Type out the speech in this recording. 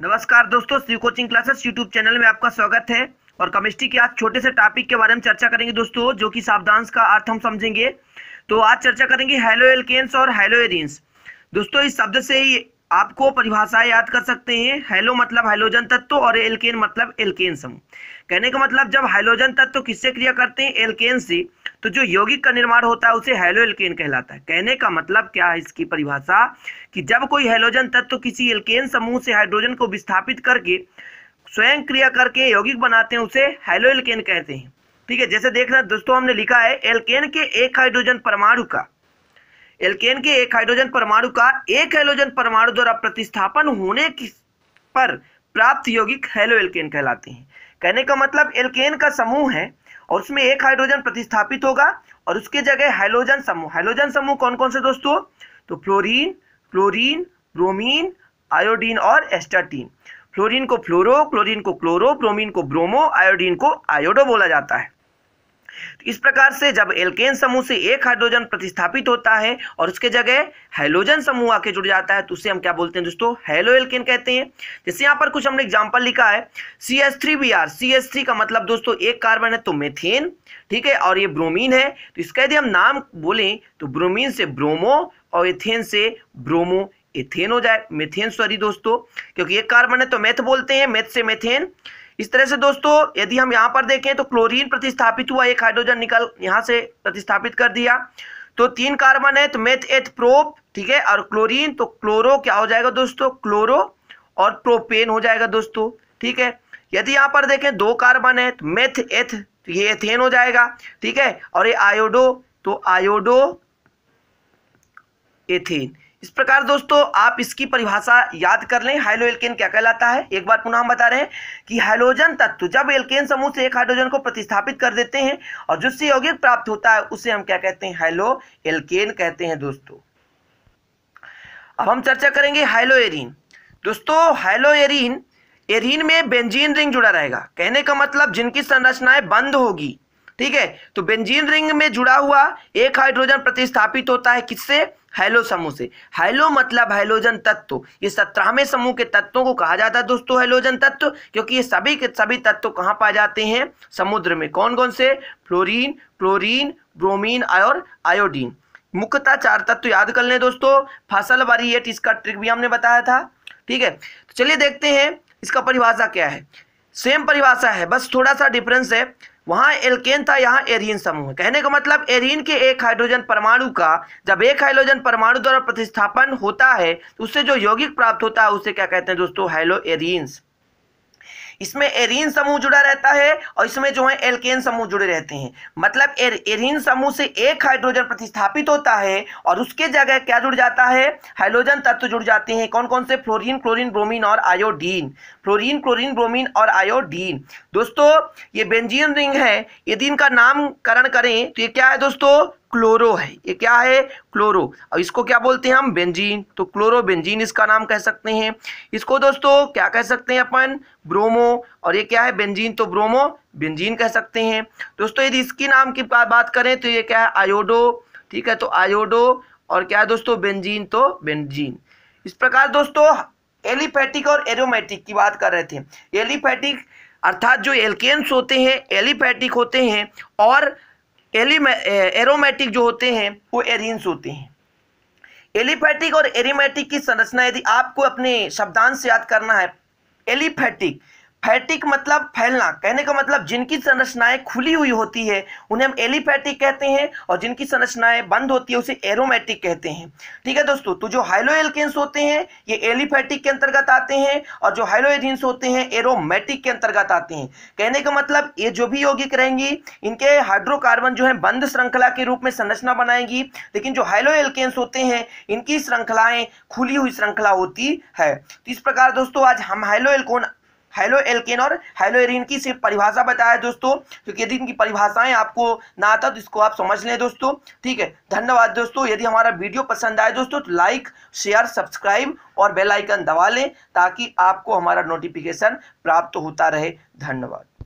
नमस्कार दोस्तों C coaching classes YouTube channel में आपका स्वागत है और केमिस्ट्री के आज छोटे से टॉपिक के बारे में चर्चा करेंगे दोस्तों जो कि सावधांश का अर्थ हम समझेंगे तो आज चर्चा करेंगे हेलो एल्केन्स और हेलो एरिन्स दोस्तों इस शब्द से ही आपको परिभाषाएं याद कर सकते हैं हेलो मतलब हाइलोजन तत्व और एल्केन मतलब एल्केन समूह कहने का मतलब जब हाइलोजन तत्व किससे क्रिया करते हैं एल्केन से तो जो यौगिक का निर्माण होता है उसे हेलो एल्केन कहलाता है कहने का मतलब क्या है इसकी परिभाषा कि जब कोई हेलोजन तत्व तो किसी एल्केन समूह से हाइड्रोजन को विस्थापित करके स्वयं क्रिया करके यौगिक बनाते हैं उसे हेलो एल्केन कहते हैं ठीक है जैसे देख रहे दोस्तों हमने लिखा है एल्केन के एक हाइड्रोजन परमाणु का एल्केन के एक हाइड्रोजन परमाणु का एक हेलोजन परमाणु द्वारा प्रतिस्थापन होने की पर प्राप्त यौगिक हेलो एल्केन कहलाते हैं कहने का मतलब एल्केन का समूह है और उसमें एक हाइड्रोजन प्रतिस्थापित होगा और उसके जगह हाइलोजन समूह हाइलोजन समूह कौन कौन से दोस्तों तो फ्लोरीन क्लोरीन ब्रोमीन आयोडीन और एस्टाटीन फ्लोरीन को फ्लोरो क्लोरीन को क्लोरो ब्रोमीन को ब्रोमो आयोडीन को आयोडो बोला जाता है तो इस प्रकार से जब एल्केन समूह से एक हाइड्रोजन प्रतिस्थापित होता है और उसके जगह हाइलोजन समूह आके जुड़ जाता है तो उसे हम क्या बोलते हैं दोस्तों हेलो एल्केन कहते हैं जैसे यहाँ पर कुछ हमने एग्जाम्पल लिखा है C S three B R C S three का मतलब दोस्तों एक कार्बन है तो मेथेन ठीक है और ये ब्रोमीन है तो इसका यदि हम नाम बोलें तो ब्रोमीन से ब्रोमो और एथेन से ब्रोमो एथेन हो जाए मेथेन सॉरी दोस्तों क्योंकि एक कार्बन है तो मेथ बोलते हैं मेथ से मेथेन इस तरह से दोस्तों यदि हम यहाँ पर देखें तो क्लोरीन प्रतिस्थापित हुआ एक हाइड्रोजन निकल यहाँ से प्रतिस्थापित कर दिया तो तीन कार्बन है तो मेथ एथ प्रोप ठीक है और क्लोरीन तो क्लोरो क्या हो जाएगा दोस्तों क्लोरो और प्रोपेन हो जाएगा दोस्तों ठीक है यदि यहाँ पर देखें दो कार्बन है तो मेथ एथ तो ये एथेन हो जाएगा ठीक है और ये आयोडो तो आयोडो एथेन इस प्रकार दोस्तों आप इसकी परिभाषा याद कर लें हाइलो एल्केन क्या कहलाता है एक बार पुनः हम बता रहे हैं कि हाइलोजन तत्व जब एल्केन समूह से एक हाइड्रोजन को प्रतिस्थापित कर देते हैं और जिससे यौगिक प्राप्त होता है उसे हम क्या कहते हैं हाइलो एल्केन कहते हैं दोस्तों अब हम चर्चा करेंगे हाइलो एरिन दोस्तों हाइलो एरिन एरिन में बेंजीन रिंग जुड़ा रहेगा कहने का मतलब जिनकी संरचनाएं बंद होगी ठीक है तो बेंजीन रिंग में जुड़ा हुआ एक हाइड्रोजन प्रतिस्थापित होता है किससे हैलो समूह से हैलो मतलब हाइलोजन तत्व ये सत्रहवें समूह के तत्वों को कहा जाता है दोस्तों हाइलोजन तत्व क्योंकि ये सभी के सभी तत्व कहाँ पाए जाते हैं समुद्र में कौन कौन से फ्लोरीन क्लोरीन ब्रोमीन और आयोडीन मुख्यतः चार तत्व याद कर लें दोस्तों फसल वारिएट इसका ट्रिक भी हमने बताया था ठीक है तो चलिए देखते हैं इसका परिभाषा क्या है सेम परिभाषा है बस थोड़ा सा डिफरेंस है वहां एल्केन था यहाँ एरिन समूह कहने का मतलब एरिन के एक हाइड्रोजन परमाणु का जब एक हाइड्रोजन परमाणु द्वारा प्रतिस्थापन होता है तो उससे जो यौगिक प्राप्त होता है उसे क्या कहते हैं दोस्तों हेलो एरिन्स इसमें एरिन समूह जुड़ा रहता है और इसमें जो है एल्केन समूह जुड़े रहते हैं मतलब एर, एरिन समूह से एक हाइड्रोजन प्रतिस्थापित होता है और उसके जगह क्या जुड़ जाता है हाइड्रोजन तत्व जुड़ जाते हैं कौन कौन से फ्लोरिन क्लोरिन ब्रोमिन और आयोडीन फ्लोरिन क्लोरिन ब्रोमिन और आयोडीन दोस्तों ये बेंजीन रिंग है यदि इनका नामकरण करें तो ये क्या है दोस्तों क्लोरो है ये क्या है क्लोरो अब इसको क्या बोलते हैं हम बेंजीन तो क्लोरो बेंजीन इसका नाम कह सकते हैं इसको दोस्तों क्या कह सकते हैं अपन ब्रोमो और ये क्या है बेंजीन तो ब्रोमो बेंजीन कह सकते हैं दोस्तों यदि इसकी नाम की बात करें तो ये क्या है आयोडो ठीक है तो आयोडो और क्या है दोस्तों बेंजीन तो बेंजीन इस प्रकार दोस्तों एलिफेटिक और एरोमेटिक की बात कर रहे थे एलिफेटिक अर्थात जो एल्केन्स होते हैं एलिफेटिक होते हैं और एलिमे एरोमेटिक जो होते हैं वो एरिन्स होते हैं एलिफैटिक और एरिमेटिक की संरचना यदि आपको अपने शब्दांश से याद करना है एलिफैटिक फैटिक मतलब फैलना कहने का मतलब जिनकी संरचनाएं खुली हुई होती है उन्हें हम एलिफैटिक कहते हैं और जिनकी संरचनाएं बंद होती है उसे एरोमेटिक कहते हैं ठीक है दोस्तों तो जो हाइलो एल्केन्स होते हैं ये एलिफैटिक के अंतर्गत आते हैं और जो हाइलो एजिन्स होते हैं एरोमेटिक के अंतर्गत आते हैं कहने का मतलब ये जो भी यौगिक रहेंगी इनके हाइड्रोकार्बन जो है बंद श्रृंखला के रूप में संरचना बनाएंगी लेकिन जो हाइलो एल्केन्स होते हैं इनकी श्रृंखलाएं खुली हुई श्रृंखला होती है तो इस प्रकार दोस्तों आज हम हाइलो एल्कोन हेलो एल्केन और हेलो एरिन की सिर्फ परिभाषा बताया दोस्तों क्योंकि यदि इनकी परिभाषाएं आपको ना आता तो इसको आप समझ लें दोस्तों ठीक है धन्यवाद दोस्तों यदि हमारा वीडियो पसंद आए दोस्तों तो लाइक शेयर सब्सक्राइब और बेल आइकन दबा लें ताकि आपको हमारा नोटिफिकेशन प्राप्त होता रहे धन्यवाद